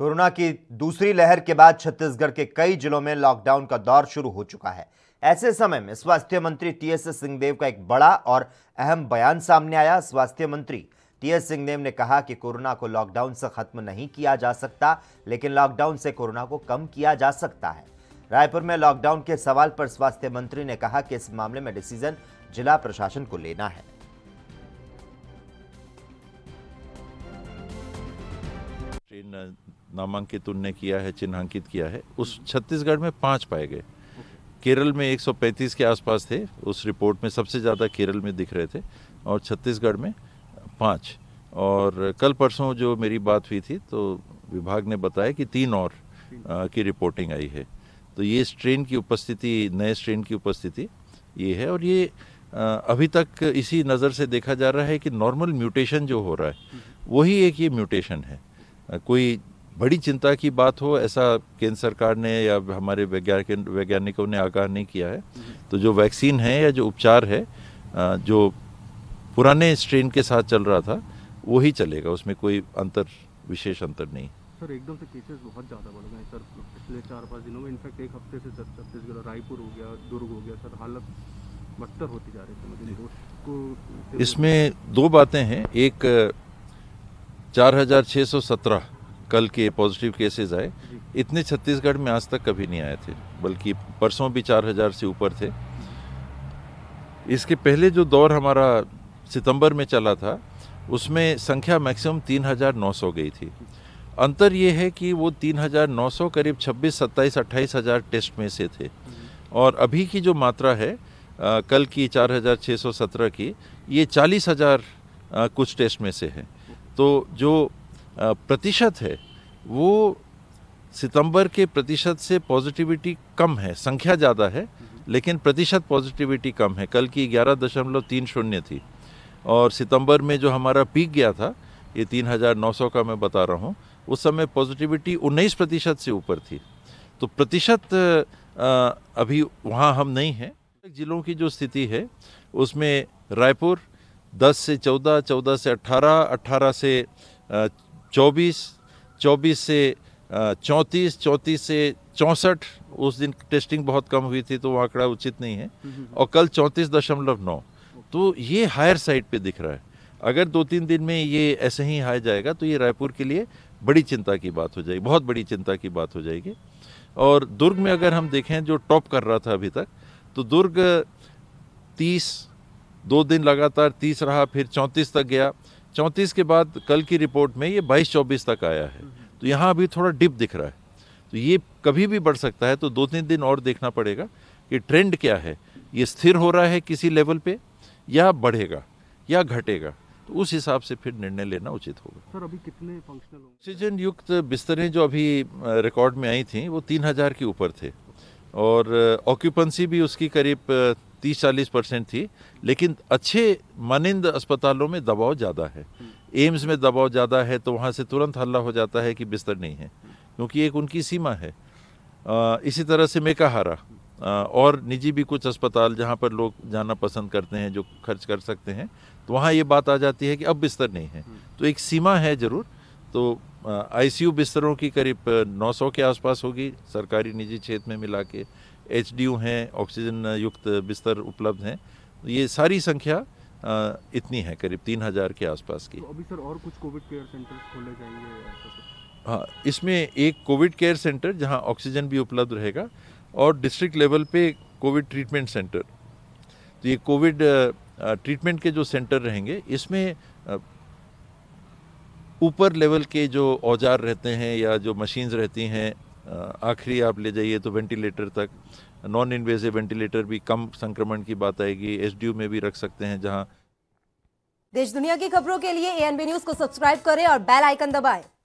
Corona की दूसरी लहर के बाद छत्तीसगढ़ के कई जिलों में लॉकडाउन का दौर शुरू हो चुका है ऐसे समय में स्वास्थ्य मंत्री टीएस सिंहदेव का एक बड़ा और अहम बयान सामने आया स्वास्थ्य मंत्री टीएस सिंहदेव ने कहा कि कोरोना को लॉकडाउन से खत्म नहीं किया जा सकता लेकिन लॉकडाउन से कोरोना को कम किया जा सकता है रायपुर में लॉकडाउन के सवाल पर स्वास्थ्य मंत्री ने कहा कि इस मामले में डिसीजन जिला प्रशासन को लेना है इन नामांकित उनने किया है चिन्हांकित किया है उस छत्तीसगढ़ में पाँच पाए गए केरल में 135 के आसपास थे उस रिपोर्ट में सबसे ज़्यादा केरल में दिख रहे थे और छत्तीसगढ़ में पाँच और कल परसों जो मेरी बात हुई थी तो विभाग ने बताया कि तीन और आ, की रिपोर्टिंग आई है तो ये स्ट्रेन की उपस्थिति नए स्ट्रेन की उपस्थिति ये है और ये अभी तक इसी नज़र से देखा जा रहा है कि नॉर्मल म्यूटेशन जो हो रहा है हम्म। वही एक ये म्यूटेशन है कोई बड़ी चिंता की बात हो ऐसा केंद्र सरकार ने या हमारे वैज्ञानिक वैज्ञानिकों ने आगाह नहीं किया है तो जो वैक्सीन है या जो उपचार है जो पुराने स्ट्रेन के साथ चल रहा था वो ही चलेगा उसमें कोई अंतर विशेष अंतर नहीं सर एकदम से केसेस बहुत ज़्यादा बढ़ गए सर पिछले चार पाँच दिनों में इनफैक्ट एक हफ्ते से सर छत्तीसगढ़ रायपुर हो गया दुर्ग हो गया सर हालत बदतर होती जा रही है इसमें दो बातें हैं एक चार कल के पॉजिटिव केसेस आए इतने छत्तीसगढ़ में आज तक कभी नहीं आए थे बल्कि परसों भी 4,000 से ऊपर थे इसके पहले जो दौर हमारा सितंबर में चला था उसमें संख्या मैक्सिमम 3,900 गई थी अंतर ये है कि वो 3,900 करीब 26, 27, 28 हज़ार टेस्ट में से थे हम्म। और अभी की जो मात्रा है आ, कल की 4,617 की ये 40,000 कुछ टेस्ट में से है तो जो प्रतिशत है वो सितंबर के प्रतिशत से पॉजिटिविटी कम है संख्या ज़्यादा है लेकिन प्रतिशत पॉजिटिविटी कम है कल की ग्यारह दशमलव तीन शून्य थी और सितंबर में जो हमारा पीक गया था ये तीन हज़ार नौ सौ का मैं बता रहा हूँ उस समय पॉजिटिविटी उन्नीस प्रतिशत से ऊपर थी तो प्रतिशत अभी वहाँ हम नहीं हैं ज़िलों की जो स्थिति है उसमें रायपुर दस से चौदह चौदह से अट्ठारह अट्ठारह से चौबीस चौबीस से चौंतीस चौंतीस से चौंसठ उस दिन टेस्टिंग बहुत कम हुई थी तो वो आंकड़ा उचित नहीं है हम्म, हम्म, हम्म। और कल चौंतीस दशमलव नौ तो ये हायर साइड पे दिख रहा है अगर दो तीन दिन में ये ऐसे ही हाई जाएगा तो ये रायपुर के लिए बड़ी चिंता की बात हो जाएगी बहुत बड़ी चिंता की बात हो जाएगी और दुर्ग में अगर हम देखें जो टॉप कर रहा था अभी तक तो दुर्ग तीस दो दिन लगातार तीस रहा फिर चौंतीस तक गया चौंतीस के बाद कल की रिपोर्ट में ये बाईस चौबीस तक आया है तो यहाँ अभी थोड़ा डिप दिख रहा है तो ये कभी भी बढ़ सकता है तो दो तीन दिन और देखना पड़ेगा कि ट्रेंड क्या है ये स्थिर हो रहा है किसी लेवल पे या बढ़ेगा या घटेगा तो उस हिसाब से फिर निर्णय लेना उचित होगा सर अभी कितने फंक्शनल ऑक्सीजन युक्त बिस्तरें जो अभी रिकॉर्ड में आई थी वो तीन हज़ार के ऊपर थे और ऑक्यूपेंसी भी उसकी करीब तीस चालीस परसेंट थी लेकिन अच्छे मानिंद अस्पतालों में दबाव ज़्यादा है एम्स में दबाव ज़्यादा है तो वहाँ से तुरंत हल्ला हो जाता है कि बिस्तर नहीं है क्योंकि एक उनकी सीमा है आ, इसी तरह से मेकाहारा और निजी भी कुछ अस्पताल जहाँ पर लोग जाना पसंद करते हैं जो खर्च कर सकते हैं तो वहाँ ये बात आ जाती है कि अब बिस्तर नहीं है तो एक सीमा है ज़रूर तो आईसीयू बिस्तरों की करीब 900 के आसपास होगी सरकारी निजी क्षेत्र में मिला के एच हैं ऑक्सीजन uh, युक्त बिस्तर उपलब्ध हैं तो ये सारी संख्या uh, इतनी है करीब तीन हज़ार के आसपास की तो अभी सर और कुछ कोविड केयर सेंटर खोले जाएंगे हाँ इसमें एक कोविड केयर सेंटर जहाँ ऑक्सीजन भी उपलब्ध रहेगा और डिस्ट्रिक्ट लेवल पे कोविड ट्रीटमेंट सेंटर तो ये कोविड ट्रीटमेंट uh, के जो सेंटर रहेंगे इसमें ऊपर लेवल के जो औजार रहते हैं या जो मशीन्स रहती हैं आखिरी आप ले जाइए तो वेंटिलेटर तक नॉन इन्वेसिव वेंटिलेटर भी कम संक्रमण की बात आएगी एसडीयू में भी रख सकते हैं जहां देश दुनिया की खबरों के लिए एएनबी न्यूज को सब्सक्राइब करें और बेल आइकन दबाएं